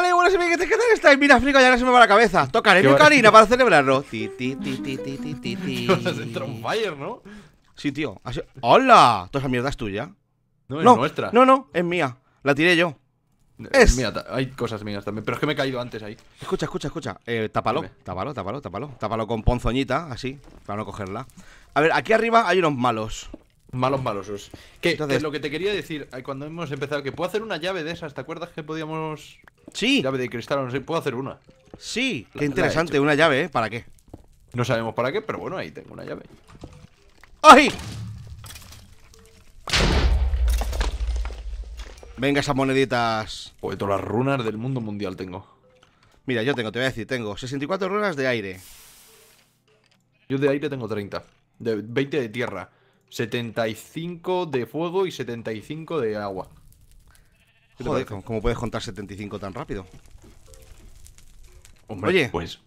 vale, bueno, se me tal estáis? está Mira, África, ya no se me va la cabeza. Tocaré mi carina para celebrarlo. Ti, ti, ti, ti, ti, ti, ti, fire, ¿no? Sí, tío. ¡Hola! Toda esa mierda es tuya. No, es nuestra. No, no, es mía. La tiré yo. Es. Mira, hay cosas mías también, pero es que me he caído antes ahí. Escucha, escucha, escucha. Eh, tápalo, tápalo, tápalo, tápalo. Tápalo con ponzoñita, así, para no cogerla. A ver, aquí arriba hay unos malos. Malos, malosos. Que, Entonces... lo que te quería decir, cuando hemos empezado, que puedo hacer una llave de esas, ¿te acuerdas que podíamos. Sí. Llave de cristal, no sé, puedo hacer una. Sí, qué interesante, una llave, ¿eh? ¿Para qué? No sabemos para qué, pero bueno, ahí tengo una llave. ¡Ay! Venga esas moneditas. Pues todas las runas del mundo mundial tengo. Mira, yo tengo, te voy a decir, tengo 64 runas de aire. Yo de aire tengo 30. De 20 de tierra. 75 de fuego y 75 de agua. ¿cómo puedes contar 75 tan rápido? Hombre, Oye. pues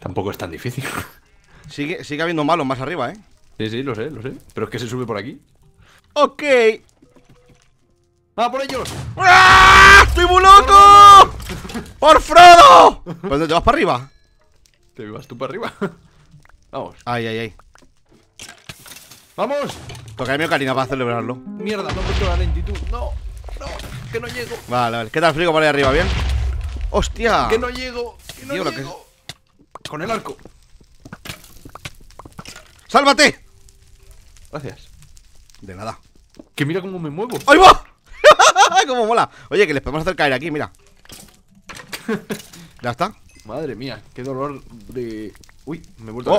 tampoco es tan difícil. Sigue, sigue habiendo malos más arriba, ¿eh? Sí, sí, lo sé, lo sé. Pero es que se sube por aquí. ¡Ok! ¡Va por ellos! ¡Ah! ¡Estoy muy loco! ¡Por Frodo! ¿Dónde te vas para arriba? Te vas tú para arriba. Vamos. Ay, ay, ay. ¡Vamos! Toca mi ocarina para celebrarlo. Mierda, no puedo la lentitud. No, no, que no llego. Vale, vale. ¿Qué tal frigo por ahí arriba? ¿Bien? ¡Hostia! Que no llego, que no llego. Con el arco. ¡Sálvate! Gracias. De nada. Que mira cómo me muevo. ¡Ahí va! ¡Cómo mola! Oye, que les podemos hacer caer aquí, mira. ya está. Madre mía, qué dolor de. Uy, me he vuelto oh. a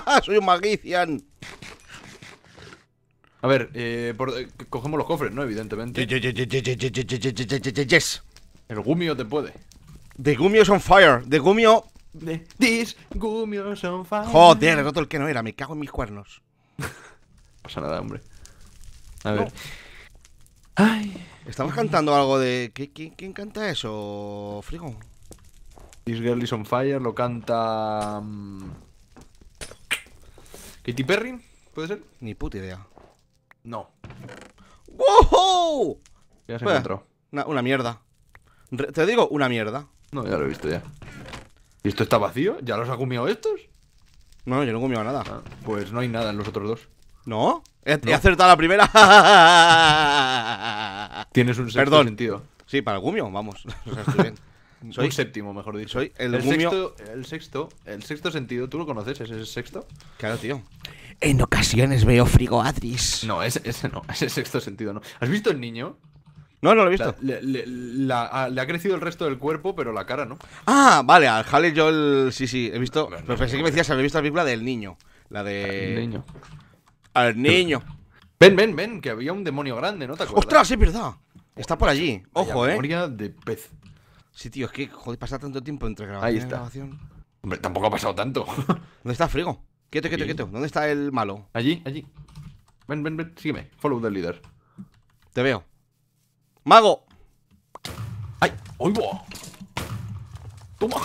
caer. ¡Soy un magician! A ver, cogemos los cofres, ¿no? Evidentemente. Yes. El gumio te puede. The gumio's on fire. The gumio. This gumio's on fire. Joder, he roto el que no era. Me cago en mis cuernos. pasa nada, hombre. A ver. Ay. Estamos cantando algo de. ¿Quién, canta eso, Frigo? This Girl is on Fire lo canta. Kitty ¿Katy Perry? ¿Puede ser? Ni puta idea. No. ¡Wow! Ya se pues, Una, mierda. te digo, una mierda. No, ya lo he visto ya. ¿Y esto está vacío? ¿Ya los ha comido estos? No, yo no he comido nada. Ah, pues no hay nada en los otros dos. ¿No? He, acertado la primera. Tienes un sexto Perdón. sentido. Sí, para el gumio, vamos. Soy, séptimo, mejor dicho. Soy el, sexto, el, sexto, el sexto. sentido, ¿tú lo conoces? ¿Ese es el sexto? Claro, tío. En ocasiones veo frigo Adris. No, ese, ese no, ese sexto sentido no. ¿Has visto el niño? No, no lo he visto. Ah, le, ha crecido el resto del cuerpo, pero la cara no. Ah, vale, al Halle yo Sí, sí, he visto. pero pensé que me decías, había visto la película del niño. La de. El niño. Al niño. Ven, ven, ven, que había un demonio grande, ¿no te acuerdas? ¡Ostras, es verdad! Está por allí. Ojo, eh. Memoria de pez. Sí, tío, es que, joder, pasa tanto tiempo entre grabación Ahí está. Hombre, tampoco ha pasado tanto. ¿Dónde está Frigo? Quieto, quieto, quieto. ¿Dónde está el malo? Allí, allí. Ven, ven, ven, sígueme. Follow the leader. Te veo. ¡Mago! ¡Ay! ¡Uy, ¡Toma!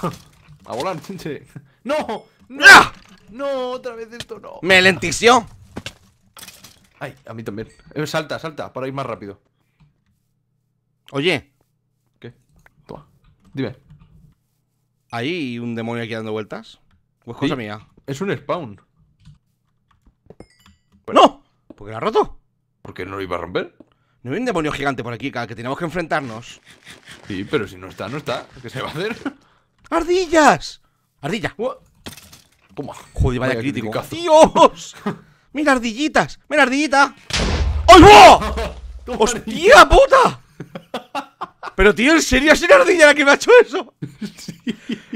¡A volar, chinche! ¡No! ¡No! ¡Ah! ¡No! ¡Otra vez esto no! ¡Me lentició! ¡Ay! A mí también. Eh, salta, salta, para ir más rápido. Oye, Ahí, ¿Hay un demonio aquí dando vueltas? ¿O es pues cosa mía? Es un spawn. ¡No! ¿Por qué lo ha roto? Porque no lo iba a romper. No hay un demonio gigante por aquí, que tenemos que enfrentarnos. Sí, pero si no está, no está. ¿Qué se va a hacer? ¡Ardillas! ¡Ardilla! ¿Cómo? Joder, vaya, crítico. ¡Dios! ¡Mira, ardillitas! ¡Mira, ardillita! ¡Ay, ¡Oh, no! ¡Hostia puta! Pero tío, ¿en serio es una ardilla la que me ha hecho eso? Sí.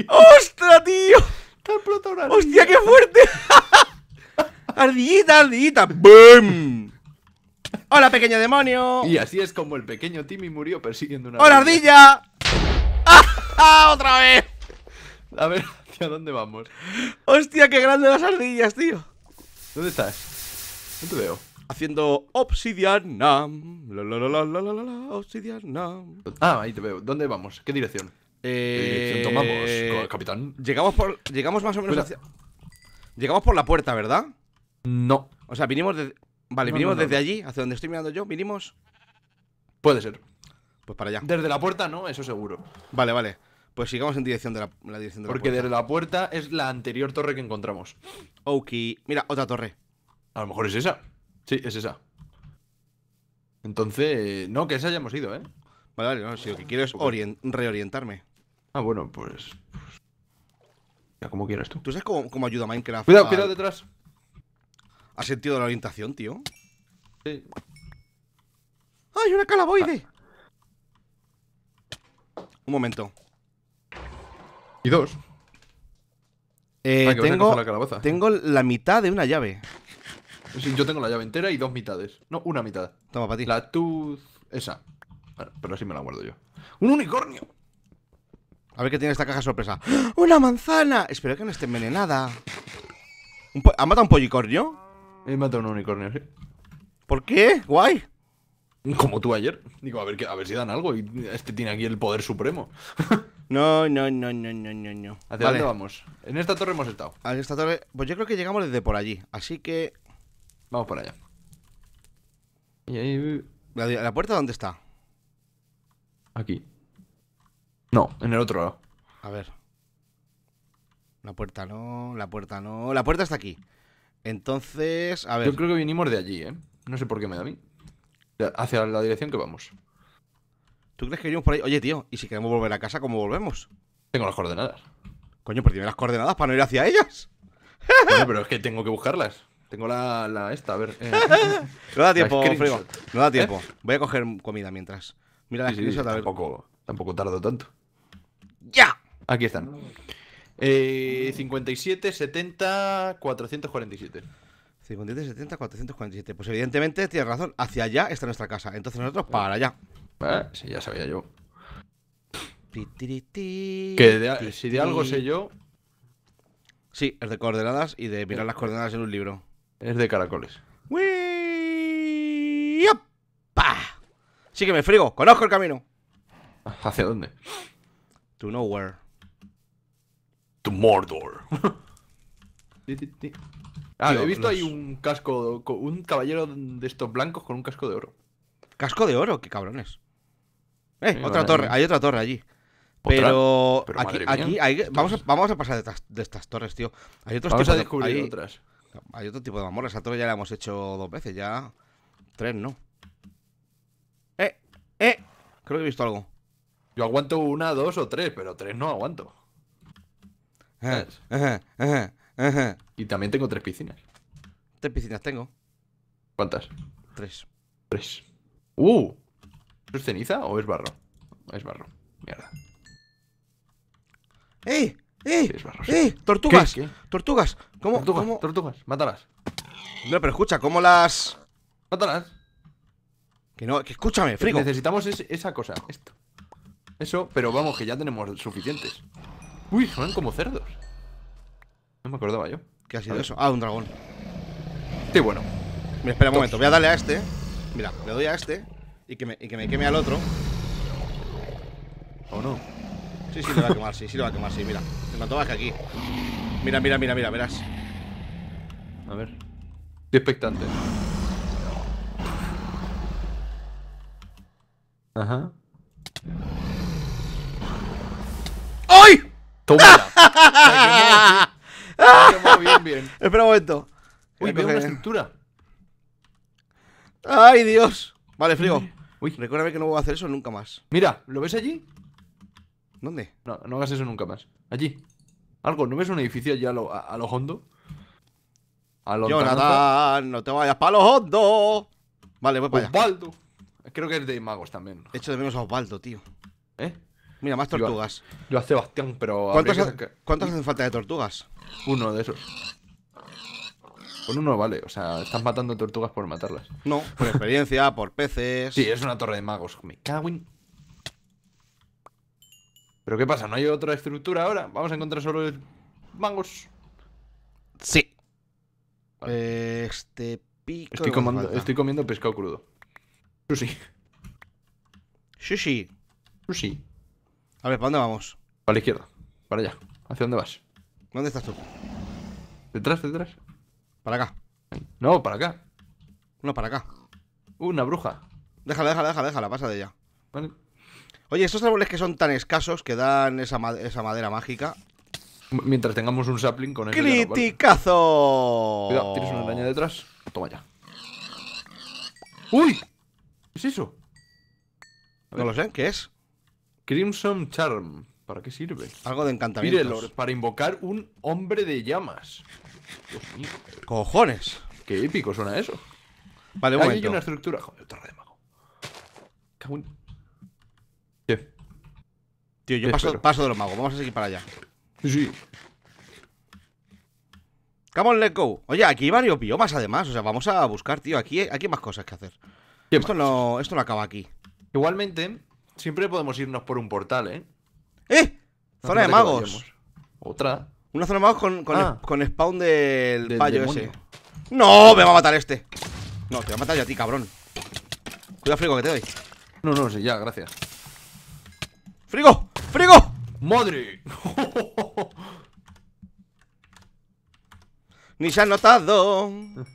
¡Ostras, tío! Está explotando ¡Hostia, qué fuerte! ¡Ardillita, ardillita! ¡Bum! ¡Hola, pequeño demonio! Y así es como el pequeño Timmy murió persiguiendo una ¡Hola, ardilla! ¡Otra vez! A ver, ¿hacia dónde vamos? ¡Hostia, qué grandes las ardillas, tío! ¿Dónde estás? No te veo haciendo obsidiana. Ah, ahí te veo. ¿Dónde vamos? ¿Qué dirección? Eh... dirección tomamos, capitán? Llegamos, por, llegamos más o menos hacia... Llegamos por la puerta, ¿verdad? No. O sea, vinimos desde... Vale, vinimos desde allí, hacia donde estoy mirando yo, vinimos... Puede ser. Pues para allá. Desde la puerta no, eso seguro. Vale, vale. Pues sigamos en dirección de la, dirección de Porque desde la puerta es la anterior torre que encontramos. Ok. Mira, otra torre. A lo mejor es esa. Sí, es esa. Entonces, no, que esa ya hemos ido, ¿eh? Vale, vale, no, si lo que ah, quiero es reorientarme. Ah, bueno, pues, pues. ya como quieras tú. ¿Tú sabes cómo, ayuda Minecraft? Cuidado, cuidado detrás. ¿Has sentido la orientación, tío? Sí. ¡Ay, una calaboide! Ah. Un momento. Y dos. Eh, ah, tengo, tengo la mitad de una llave. Yo tengo la llave entera y dos mitades. No, una mitad. Toma, para ti. La tu... Esa. pero así me la guardo yo. ¡Un unicornio! A ver qué tiene esta caja sorpresa. ¡Ah! ¡Una manzana! Espero que no esté envenenada. ¿Ha matado un pollicornio? He matado un unicornio, sí. ¿Por qué? Guay. Como tú ayer. Digo, a ver, a ver si dan algo. Y este tiene aquí el poder supremo. no, no, no, no, no, no, no. dónde vamos? En esta torre hemos estado. En esta torre. Pues yo creo que llegamos desde por allí. Así que Vamos por allá. Y ahí... Eh, ¿La, puerta dónde está? Aquí. No, en el otro lado. A ver. La puerta no, la puerta no. La puerta está aquí. Entonces, a ver. Yo creo que vinimos de allí, ¿eh? No sé por qué me da a mí. Hacia la dirección que vamos. ¿Tú crees que venimos por ahí? Oye, tío, ¿y si queremos volver a casa, cómo volvemos? Tengo las coordenadas. Coño, pero pues dime las coordenadas para no ir hacia ellas. pero es que tengo que buscarlas. Tengo la, esta, a ver. Eh. no da tiempo, No da tiempo. Voy a coger comida mientras. Mira la tampoco, tampoco tardo tanto. ¡Ya! Aquí están. 57, 70, 447. 57, 70, 447. Pues evidentemente tienes razón. Hacia allá está nuestra casa. Entonces nosotros para allá. Si eh, sí, ya sabía yo. si de algo sé yo. Sí, el de coordenadas y de mirar las coordenadas en un libro. Es de caracoles. Sí que me frigo. Conozco el camino. ¿Hacia dónde? To nowhere. To Mordor. Ah, he visto ahí un casco, un caballero de estos blancos con un casco de oro. ¿Casco de oro? ¡Qué cabrones! Eh, otra torre, hay otra torre allí. Pero, aquí, vamos, a, pasar de, estas, torres, tío. Hay otras, vamos a descubrir otras. Hay otro tipo de mamorras, A torre ya la hemos hecho dos veces, ya. Tres, ¿no? ¡Eh! ¡Eh! Creo que he visto algo. Yo aguanto una, dos o tres, pero tres no aguanto. y también tengo tres piscinas. Tres piscinas tengo. ¿Cuántas? Tres. Tres. ¡Uh! ¿Es ceniza o es barro? Es barro. Mierda. ¡Eh! ¡Eh! ¡Eh! ¡Tortugas! ¡Tortugas! ¿Cómo? Tortugas, ¿cómo? tortugas, mátalas. No, pero escucha, ¿cómo las...? Mátalas. Que no, que escúchame, frigo. Necesitamos esa cosa, esto. Eso, pero vamos, que ya tenemos suficientes. Uy, son como cerdos. No me acordaba yo. ¿Qué ha sido eso? Ah, un dragón. Sí, bueno. Mira, espera un momento, voy a darle a este. Mira, le doy a este y que me, queme al otro. ¿O no? Sí, sí, lo va a quemar, sí, sí, lo va a quemar, sí, mira. Se mató más que aquí. Mira, mira, mira, mira, verás. A ver. Estoy expectante. Ajá. ¡Ay! ¡Toma! bien, bien. Espera un momento. Uy, una ¡Ay, Dios! Vale, frío. Uy. Recuérdame que no voy a hacer eso nunca más. Mira, ¿lo ves allí? ¿Dónde? No, no hagas eso nunca más. Allí. Algo, ¿no ves un edificio ya a, los lo hondo? A lo Jonathan, no te vayas para los hondo. Vale, voy para Osvaldo. Creo que es de magos también. De hecho, de menos a Osvaldo, tío. ¿Eh? Mira, más tortugas. Yo a, pero. ¿Cuántos, hacen falta de tortugas? Uno de esos. Con uno vale, o sea, estás matando tortugas por matarlas. No, por experiencia, por peces. Sí, es una torre de magos. Me cago en ¿Pero qué pasa? ¿No hay otra estructura ahora? ¿Vamos a encontrar solo el mangos? Sí. Eh, este pico. Estoy, comiendo, pescado crudo. Sushi. Sushi. Sushi. A ver, ¿para dónde vamos? Para la izquierda. Para allá. ¿Hacia dónde vas? ¿Dónde estás tú? Detrás, detrás. Para acá. No, para acá. No, para acá. Una bruja. Déjala, déjala, déjala, déjala, pasa de ella. Vale. Oye, estos árboles que son tan escasos que dan esa, madera mágica. Mientras tengamos un sapling con el. ¡Criticazo! Cuidado, tienes una araña detrás. Toma ya. ¡Uy! ¿Qué es eso? No lo sé, ¿qué es? Crimson Charm. ¿Para qué sirve? Algo de encantamiento. Lord, para invocar un hombre de llamas. Dios mío. ¡Cojones! Qué épico suena eso. Vale, un Ahí momento. hay una estructura. Joder, torre de mago. Tío, yo paso, de los magos. Vamos a seguir para allá. Sí, sí. Come let's go. Oye, aquí hay varios biomas además. O sea, vamos a buscar, tío. Aquí, aquí hay más cosas que hacer. Esto no, esto no acaba aquí. Igualmente, siempre podemos irnos por un portal, ¿eh? ¡Eh! Zona de magos. Otra. Una zona de magos con, con, ah. spawn del, payo ese. ¡No! Me va a matar este. No, te va a matar yo a ti, cabrón. Cuidado, frigo, que te doy. No, no, sí, ya, gracias. ¡Frigo! ¡Frigo! ¡Madre! Ni se ha notado.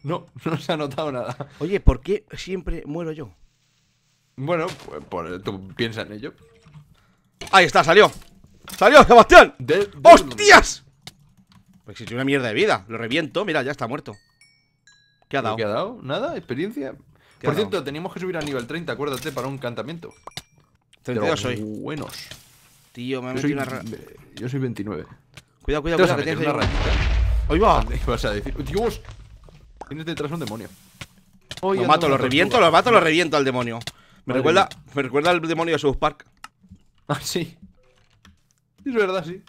No, no se ha notado nada. Oye, ¿por qué siempre muero yo? Bueno, pues, tú piensas en ello. Ahí está, salió. ¡Salió, Sebastián! De ¡Hostias! Pues si una mierda de vida, lo reviento, mira, ya está muerto. ¿Qué ha dado? ¿Qué ha dado? ¿Nada? ¿Experiencia? Por cierto, tenemos que subir a nivel 30, acuérdate, para un encantamiento soy. Buenos. Tío, me ha metido una Yo soy 29. Cuidado, cuidado, cuidado, que tienes una ¡Ahí va! ¿Qué vas a decir? ¡Dios! Tienes detrás un demonio. lo mato, lo reviento, lo mato, lo reviento al demonio. Me recuerda, me recuerda al demonio de South Park. Ah, sí. Es verdad, sí.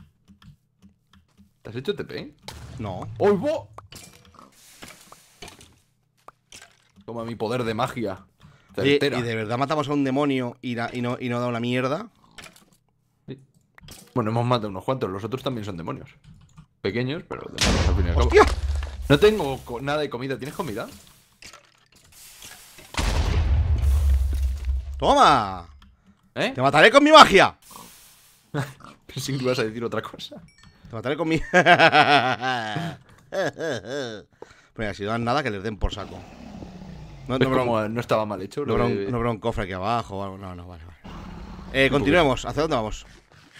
¿Te has hecho TP? No. ¡Oh, Toma mi poder de magia. Y, de verdad matamos a un demonio y, no, da una mierda. Bueno, hemos matado unos cuantos. Los otros también son demonios. Pequeños, pero demonios al fin y No tengo nada de comida. ¿Tienes comida? ¡Toma! ¿Eh? ¡Te mataré con mi magia! Pensé que ibas a decir otra cosa. Te mataré con mi... si no dan nada, que les den por saco. Eh, no, estaba mal hecho. No habrá, un, no un, cofre aquí abajo. No, no, vale, vale. Eh, continuemos. ¿Hacia dónde vamos?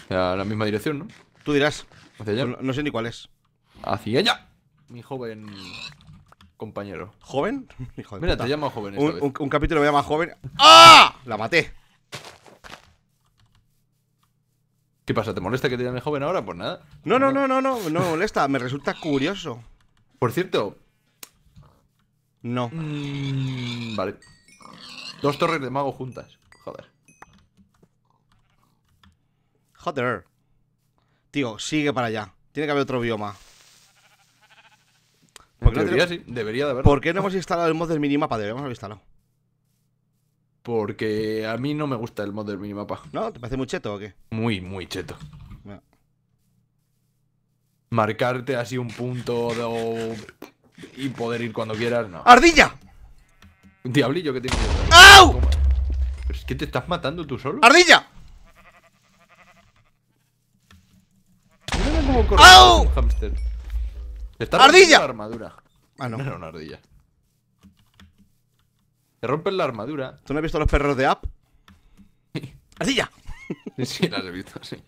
A la misma dirección, ¿no? Tú dirás. ¿Hacia allá? No, sé ni cuál es. Hacia allá. Mi joven compañero. ¿Joven? Mira, te llamo joven. un, vez. Un, capítulo me llama joven. ¡Ah! La maté. ¿Qué pasa? ¿Te molesta que te llame joven ahora? Pues nada. No, no, no, no, no, no, no molesta. Me resulta curioso. Por cierto, no. Mm. vale. Dos torres de mago juntas. Joder. Joder. Tío, sigue para allá. Tiene que haber otro bioma. ¿Por debería, sí, debería de haber. ¿Por qué no hemos instalado el mod del minimapa? Deberíamos haber instalado. Porque a mí no me gusta el mod del minimapa. ¿No? ¿Te parece muy cheto o qué? Muy, muy cheto. Marcarte así un punto de y poder ir cuando quieras, no. ¡Ardilla! Un diablillo que tiene. ¡Au! ¿Pero es que te estás matando tú solo? ¡Ardilla! Mira ¡Au! ¡Ardilla! armadura. Ah, no. No era una ardilla. Te rompen la armadura. ¿Tú no has visto los perros de app? ¡Ardilla! Sí, las he visto, sí.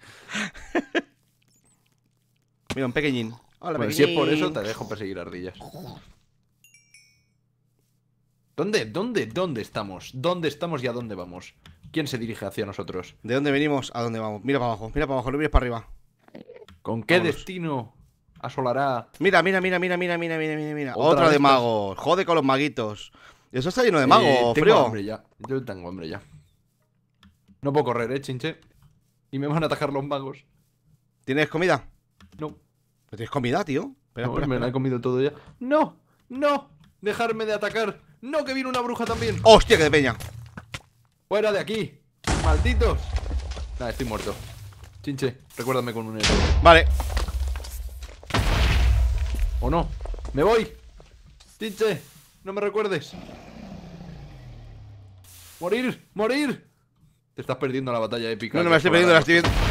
Mira, un pequeñín si es por eso, te dejo perseguir ardillas. ¿Dónde, dónde, dónde estamos? ¿Dónde estamos y a dónde vamos? ¿Quién se dirige hacia nosotros? ¿De dónde venimos? ¿A dónde vamos? Mira para abajo, mira para abajo, no mires para arriba. ¿Con qué destino asolará? Mira, mira, mira, mira, mira, mira, mira, mira, Otra, de magos. Jode con los maguitos. Eso está lleno de eh, magos, frío tengo hambre ya. Yo tengo hambre ya. No puedo correr, eh, chinche. Y me van a atacar los magos. ¿Tienes comida? No. ¿Me tienes comida, tío? Espera, me la he comido todo ya. ¡No! ¡No! ¡Dejarme de atacar! ¡No, que viene una bruja también! ¡Hostia, que de peña! ¡Fuera de aquí! ¡Malditos! Nada, estoy muerto. Chinche, recuérdame con un E Vale. ¿O no? ¡Me voy! ¡Chinche! ¡No me recuerdes! ¡Morir! ¡Morir! Te estás perdiendo la batalla épica. No, no me estoy perdiendo, la estoy viendo.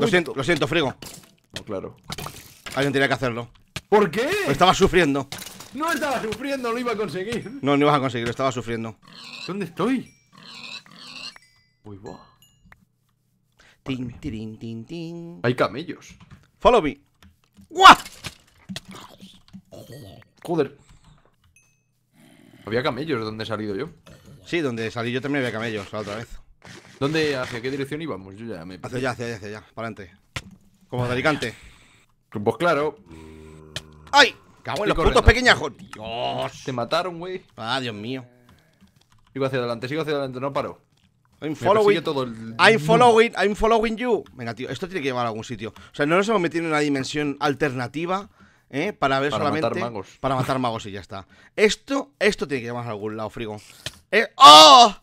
Lo siento, lo siento, Frigo. No, claro. Alguien tenía que hacerlo. ¿Por qué? estaba sufriendo. No estaba sufriendo, lo iba a conseguir. No, no ibas a conseguir, lo estaba sufriendo. ¿Dónde estoy? Uy, wow. Tin, tin, tin. Hay camellos. Follow me. ¡Guau! Joder. Había camellos donde he salido yo. Sí, donde salí yo también había camellos otra vez. ¿Dónde, hacia qué dirección íbamos? Yo ya me... Hacia allá, hacia allá, hacia allá, para adelante. Como de Alicante. Pues claro. ¡Ay! Cago en los putos pequeñajos. Dios. Te mataron, güey. Ah, Dios mío. Sigo hacia adelante, sigo hacia adelante, no paro. I'm following, todo el... I'm following, I'm following you. Venga, tío, esto tiene que llevar a algún sitio. O sea, no nos hemos metido en una dimensión alternativa, ¿eh? Para ver solamente... para Matar magos. Para matar magos y ya está. Esto, esto tiene que llevar a algún lado, frigo. ¡Oh!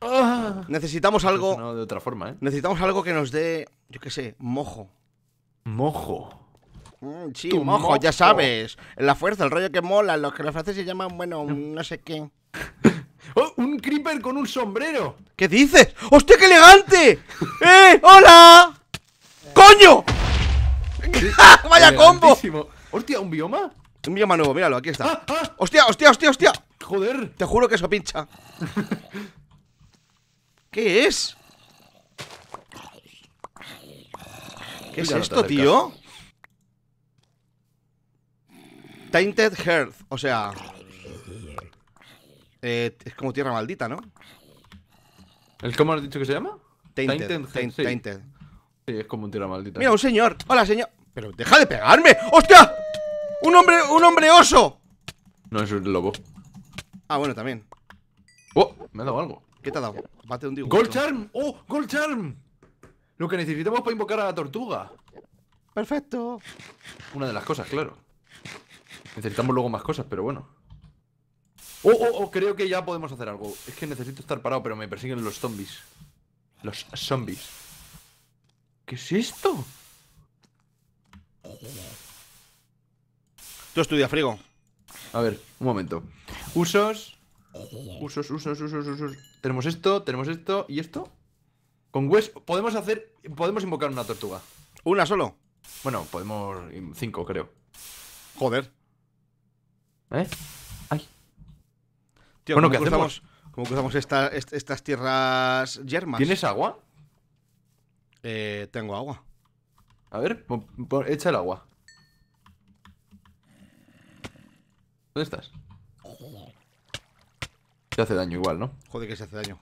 Ah. necesitamos algo. De otra forma, ¿eh? Necesitamos algo que nos dé, yo qué sé, mojo. Mojo. Mm, sí, mojo, ya sabes. La fuerza, el rollo que mola, los que los franceses llaman, bueno, no sé qué. Oh, ¡Un creeper con un sombrero! ¿Qué dices? ¡Hostia, qué elegante! ¡Eh! ¡Hola! ¡Coño! ¡Vaya combo! ¡Hostia, un bioma! Un bioma nuevo, míralo, aquí está. Ah, ah. ¡Hostia, hostia, hostia, hostia! ¡Joder! Te juro que eso pincha. ¿Qué es? ¿Qué es esto, tío? Tainted Hearth, o sea... Eh, es como tierra maldita, ¿no? ¿El cómo has dicho que se llama? Tainted. Tainted. sí. es como un tierra maldita. Mira, un señor. Hola, señor. Pero deja de pegarme. ¡Hostia! ¡Un hombre, un hombre oso! No, es un lobo. Ah, bueno, también. ¡Oh! Me ha dado algo. ¿Qué te ha dado? ¡Gold Charm! ¡Oh! ¡Gold Charm! Lo que necesitamos para invocar a la tortuga. Perfecto. Una de las cosas, claro. Necesitamos luego más cosas, pero bueno. Oh, oh, oh, creo que ya podemos hacer algo. Es que necesito estar parado, pero me persiguen los zombies. Los zombies. ¿Qué es esto? Tú estudia frigo. A ver, un momento. Usos. Usos, usos, usos, Tenemos esto, tenemos esto y esto. Con hueso. Podemos hacer. Podemos invocar una tortuga. ¿Una solo? Bueno, podemos. Cinco, creo. Joder. ¿Eh? Ay. Tío, bueno, cruzamos, ¿Cómo cruzamos estas tierras yermas? ¿Tienes agua? Eh, tengo agua. A ver, echa el agua. ¿Dónde estás? Se hace daño igual, ¿no? Joder, que se hace daño.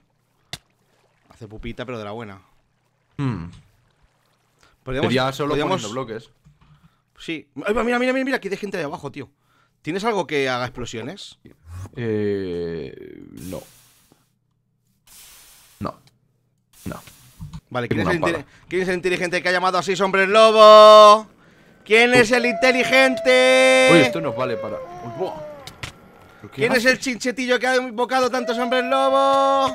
Hace pupita, pero de la buena. Hmm. Podríamos, solo podríamos... bloques. Sí. Mira, mira, mira, mira, aquí hay gente de abajo, tío. ¿Tienes algo que haga explosiones? Eh. No. No. No. Vale, ¿quién es, el inteligente que ha llamado así, hombre lobo? ¿Quién es el inteligente? Oye, esto nos vale para. ¿Quién es el chinchetillo que ha invocado tantos hombres lobo?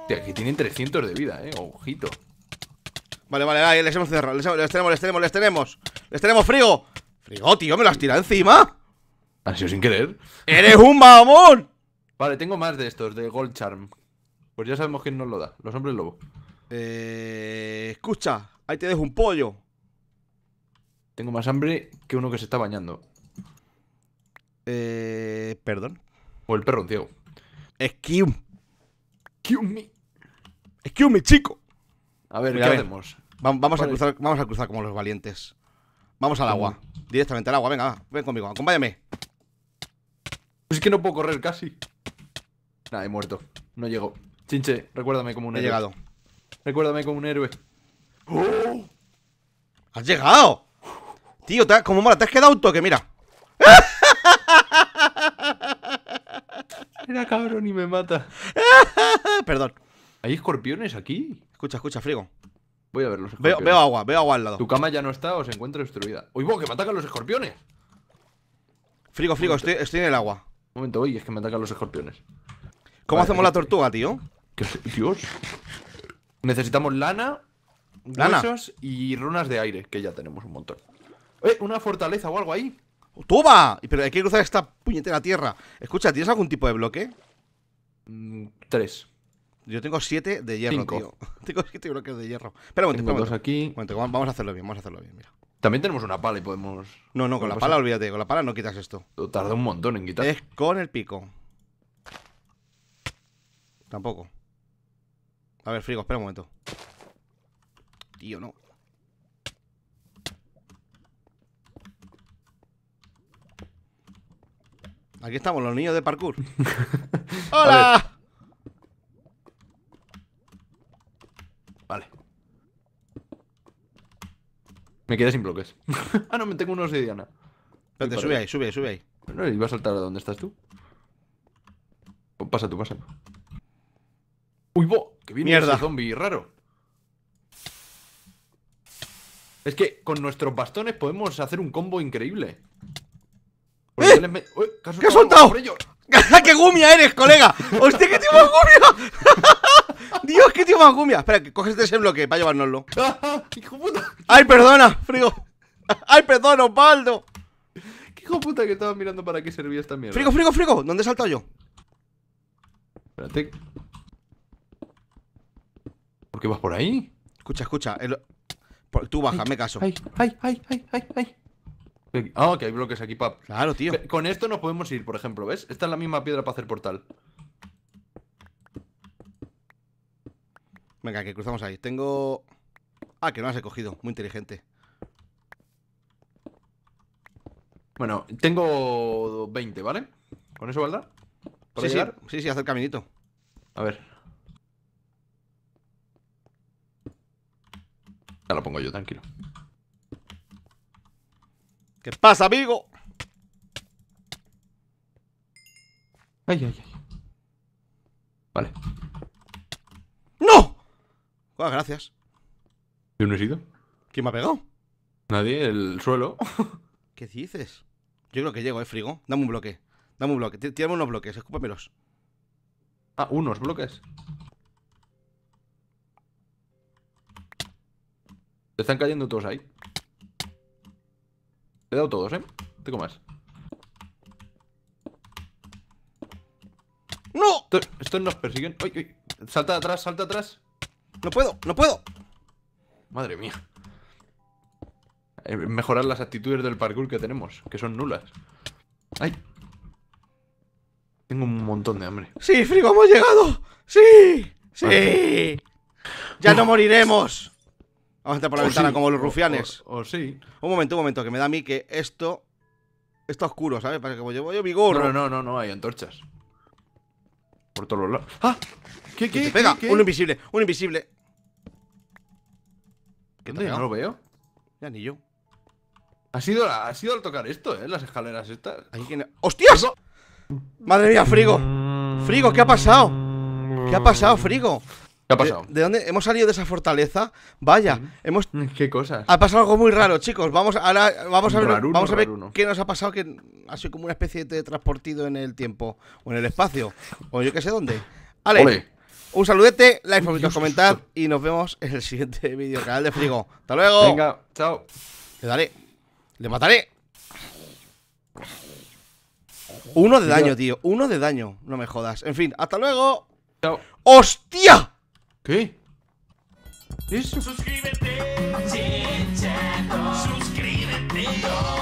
Hostia, aquí tienen 300 de vida, eh. Ojito. Vale, vale, ahí les hemos cerrado. Les, tenemos, les tenemos, les tenemos. Les tenemos frío. Frío, tío, me lo has tirado encima. Ha sido sin querer. ¡Eres un mamón! Vale, tengo más de estos, de Gold Charm. Pues ya sabemos quién nos lo da, los hombres lobo. Eh, escucha, ahí te dejo un pollo. Tengo más hambre que uno que se está bañando. Eh, perdón. O el perro, tío Excuse me. Excuse chico. A ver, ¿qué hacemos? Vamos, a cruzar, vamos a cruzar como los valientes. Vamos al agua. Directamente al agua, venga, ven conmigo, acompáñame. es que no puedo correr casi. Nada, he muerto. No llego. Chinche, recuérdame como un héroe. He llegado. Recuérdame como un héroe. ¡Oh! ¡Has llegado! Tío, como mola, te has quedado un toque, mira. Era cabrón y me mata. Perdón. ¿Hay escorpiones aquí? Escucha, escucha, frigo. Voy a ver los Veo, agua, veo agua al lado. Tu cama ya no está o se encuentra destruida. ¡Uy, que me atacan los escorpiones! Frigo, frigo, estoy, en el agua. Un momento, oye, es que me atacan los escorpiones. ¿Cómo hacemos la este- tortuga, tío? ¿Qué? Dios. Necesitamos lana, lana, y runas de aire, que ya tenemos un montón. ¡Eh! Una fortaleza o algo ahí y Pero hay que cruzar esta puñetera tierra. Escucha, ¿tienes algún tipo de bloque? Mm, tres. Yo tengo siete de hierro, tío. Tengo siete bloques de hierro. Espera un momento, aquí. vamos a hacerlo bien, vamos a hacerlo bien, mira. También tenemos una pala y podemos. No, no, con la pala, olvídate, con la pala no quitas esto. Tarda un montón en quitar. Es con el pico. Tampoco. A ver, frigo, espera un momento. Tío, no. Aquí estamos, los niños de parkour. ¡Hola! Vale. Me quedé sin bloques. ah, no, me tengo unos de Diana. Espérate, sube ahí, sube ahí, sube ahí. No, iba a saltar a donde estás tú. Pues pasa tú, pasa. ¡Uy, bo! ¡Qué bien Mierda. ese zombie raro! Es que con nuestros bastones podemos hacer un combo increíble. ¿Qué ha soltado? Ah, ¡Qué gumia eres, colega! ¡Hostia, qué tío más gumia! ¡Dios, qué tío más gumia! Espera, que coges ese bloque para llevárnoslo. ¡Hijo puta! ¡Ay, perdona, Frigo! ¡Ay, perdona, Osvaldo! ¡Qué hijo puta que estaba mirando para qué servía esta mierda! Frigo, frigo, frigo, ¿dónde he saltado yo? Espérate. ¿Por qué vas por ahí? Escucha, escucha. Tú baja, me caso. ¡Ay, ay, ay, ay! ay. Ah, que hay bloques aquí para. Claro, tío. Con esto nos podemos ir, por ejemplo, ¿ves? Esta es la misma piedra para hacer portal. Venga, que cruzamos ahí. Tengo. Ah, que no has he Muy inteligente. Bueno, tengo 20, ¿vale? ¿Con eso valdrá? ¿Para sí, llegar? sí, sí, sí, hacer caminito. A ver. Ya lo pongo yo, tranquilo. ¿Qué pasa, amigo? Ay, ay, ay. Vale. ¡No! Ah, gracias. ¿Y un he ¿Quién me ha pegado? Nadie, el suelo. ¿Qué dices? Yo creo que llego, eh, frigo. Dame un bloque. Dame un bloque. Tírame unos bloques, escúpamelos. Ah, unos bloques. Te están cayendo todos ahí he dado todos, ¿eh? Tengo más ¡No! Estos, nos persiguen. ¡Ay, uy! Salta atrás, salta atrás. No puedo, no puedo. Madre mía. Eh, mejorar las actitudes del parkour que tenemos, que son nulas. ¡Ay! Tengo un montón de hambre. ¡Sí, Frigo, hemos llegado! ¡Sí! ¡Sí! ¡Ya no moriremos! Vamos a entrar por la ventana como los rufianes. O, sí. Un momento, un momento, que me da a mí que esto está oscuro, ¿sabes? Para que me llevo yo mi gorro No, no, no, no, hay antorchas. Por todos lados. ¡Ah! ¿Qué, qué? ¿Qué pega? Un invisible, un invisible. ¿Qué No lo veo. Ya ni yo. Ha sido, ha sido al tocar esto, ¿eh? Las escaleras estas. Ahí ¡Hostias! Madre mía, Frigo. Frigo, ¿qué ha pasado? ¿Qué ha pasado, Frigo? ¿Qué ha pasado? ¿De, dónde hemos salido de esa fortaleza? Vaya, hemos. Mm, ¿Qué cosas? Ha pasado algo muy raro, chicos. Vamos, vamos a ver, vamos a ver qué nos ha pasado, que ha sido como una especie de transportido en el tiempo, o en el espacio, o yo que sé dónde. Ale, un saludete, like, favorito, comentad y nos vemos en el siguiente vídeo, canal de Frigo. ¡Hasta luego! Venga, chao. Le daré. Le mataré. Uno de daño, tío. Uno de daño. No me jodas. En fin, hasta luego. Chao. ¡Hostia! ¿Qué? ¿Eso? Suscríbete, Chicheto. Suscríbete.